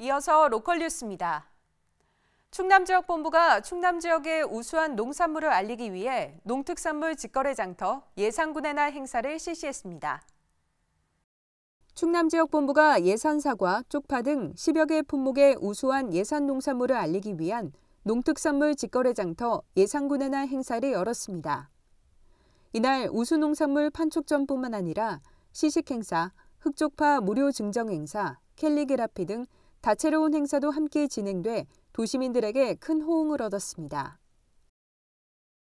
이어서 로컬 뉴스입니다. 충남지역본부가 충남지역의 우수한 농산물을 알리기 위해 농특산물 직거래 장터 예산군의 날 행사를 실시했습니다. 충남지역본부가 예산 사과, 쪽파 등 10여 개 품목의 우수한 예산 농산물을 알리기 위한 농특산물 직거래 장터 예산군의 날 행사를 열었습니다. 이날 우수농산물 판촉전뿐만 아니라 시식행사, 흑쪽파 무료 증정 행사, 캘리그라피 등 다채로운 행사도 함께 진행돼 도시민들에게 큰 호응을 얻었습니다.